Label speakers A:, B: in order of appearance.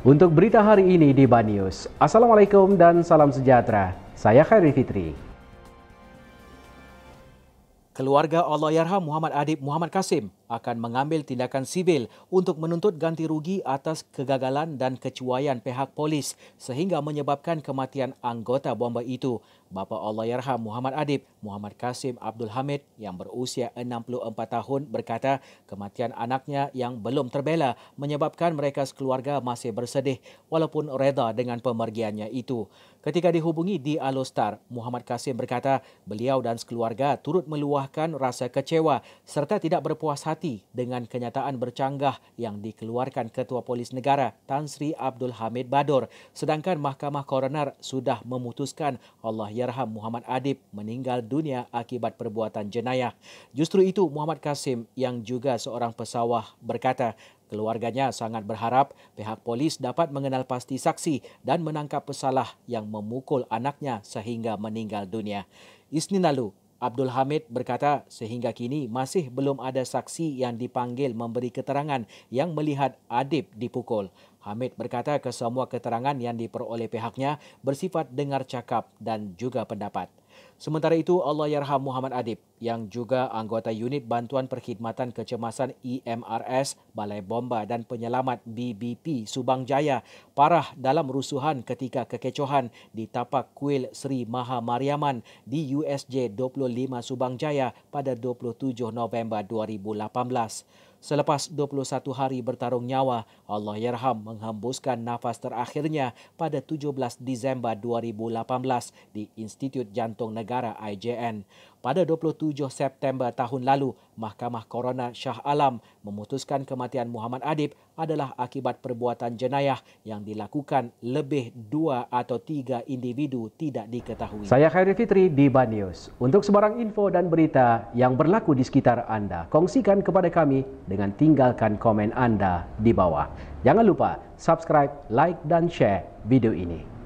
A: Untuk berita hari ini di Banyus, Assalamualaikum dan salam sejahtera. Saya Khairi Fitri. Keluarga Allahyarham Muhammad Adib Muhammad Kasim akan mengambil tindakan sivil untuk menuntut ganti rugi atas kegagalan dan kecuaian pihak polis sehingga menyebabkan kematian anggota bomba itu. Bapa Allahyarham Muhammad Adib, Muhammad Kasim Abdul Hamid yang berusia 64 tahun berkata kematian anaknya yang belum terbela menyebabkan mereka sekeluarga masih bersedih walaupun reda dengan pemergiannya itu. Ketika dihubungi di Alostar, Muhammad Kasim berkata beliau dan sekeluarga turut meluahkan rasa kecewa serta tidak berpuas hati hati dengan kenyataan bercanggah yang dikeluarkan Ketua Polis Negara Tan Sri Abdul Hamid Badur sedangkan Mahkamah Koroner sudah memutuskan Allah Yarham Muhammad Adib meninggal dunia akibat perbuatan jenayah. Justru itu Muhammad Kasim yang juga seorang pesawah berkata keluarganya sangat berharap pihak polis dapat mengenal pasti saksi dan menangkap pesalah yang memukul anaknya sehingga meninggal dunia. Isnin lalu, Abdul Hamid berkata sehingga kini masih belum ada saksi yang dipanggil memberi keterangan yang melihat Adib dipukul. Hamid berkata kesemua keterangan yang diperoleh pihaknya bersifat dengar cakap dan juga pendapat. Sementara itu, Allah Yarham Muhammad Adib yang juga anggota unit bantuan perkhidmatan kecemasan EMRS Balai Bomba dan Penyelamat BBP Subang Jaya parah dalam rusuhan ketika kekecohan di tapak Kuil Sri Maha Mariaman di USJ 25 Subang Jaya pada 27 November 2018. Selepas 21 hari bertarung nyawa, Allah Yerham menghembuskan nafas terakhirnya pada 17 Disember 2018 di Institut Jantung Negara IJN. Pada 27 September tahun lalu, Mahkamah Korona Shah Alam memutuskan kematian Muhammad Adib adalah akibat perbuatan jenayah yang dilakukan lebih dua atau tiga individu tidak diketahui. Saya Khairi Fitri di Banyus. Untuk sebarang info dan berita yang berlaku di sekitar Anda, kongsikan kepada kami dengan tinggalkan komen Anda di bawah. Jangan lupa subscribe, like dan share video ini.